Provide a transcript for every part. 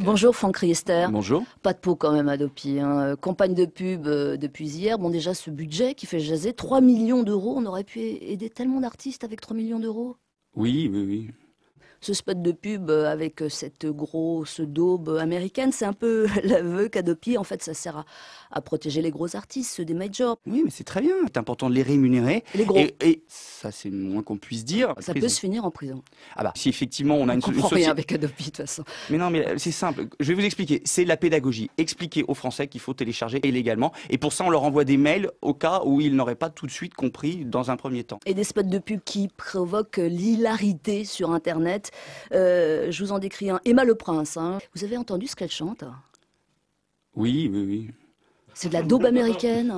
Bonjour Franck Riester. Bonjour. Pas de peau quand même à Dopi. Hein. Euh, campagne de pub euh, depuis hier. Bon déjà ce budget qui fait jaser 3 millions d'euros. On aurait pu aider tellement d'artistes avec 3 millions d'euros. Oui, oui, oui ce spot de pub euh, avec euh, cette grosse daube américaine, c'est un peu l'aveu qu'Adopi, En fait, ça sert à, protéger les gros artistes, ceux des majors. Oui, mais c'est très bien. C'est important de les rémunérer. Les gros. Et, ça, c'est moins qu'on puisse dire. Ça peut se finir en prison. Ah bah, si effectivement on a on une ne rien avec Adopi de toute façon. Mais non, mais euh, c'est simple. Je vais vous expliquer. C'est la pédagogie. Expliquer aux Français qu'il faut télécharger illégalement. Et pour ça, on leur envoie des mails au cas où ils n'auraient pas tout de suite compris dans un premier temps. Et des spots de pub qui provoquent l'hilarité sur Internet. Euh, je vous en décris un. Emma le Prince. Hein. Vous avez entendu ce qu'elle chante Oui, oui, oui. C'est de la daube américaine.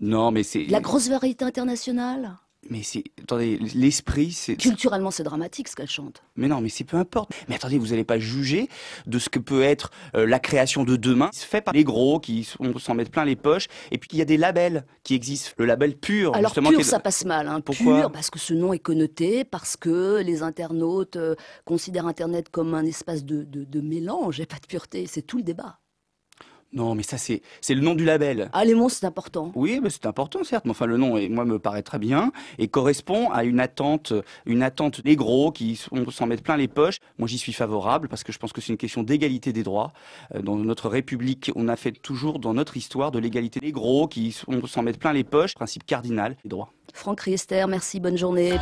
Non, mais c'est. La grosse variété internationale mais c'est. Attendez, l'esprit, c'est. Culturellement, c'est dramatique ce qu'elle chante. Mais non, mais c'est peu importe. Mais attendez, vous n'allez pas juger de ce que peut être euh, la création de demain, c'est fait par les gros qui s'en mettent plein les poches. Et puis, il y a des labels qui existent. Le label pur, Alors, Pur, ça passe mal. Hein. Pourquoi parce que ce nom est connoté, parce que les internautes euh, considèrent Internet comme un espace de mélange et pas de pureté. C'est tout le débat. Non, mais ça, c'est, c'est le nom du label. Ah, les mots, c'est important. Oui, mais c'est important, certes, mais enfin, le nom, et moi, me paraît très bien et correspond à une attente, une attente des gros qui s'en mettent plein les poches. Moi, j'y suis favorable parce que je pense que c'est une question d'égalité des droits. Euh, dans notre République, on a fait toujours, dans notre histoire, de l'égalité des gros qui s'en mettent plein les poches, principe cardinal des droits. Franck Riester, merci, bonne journée.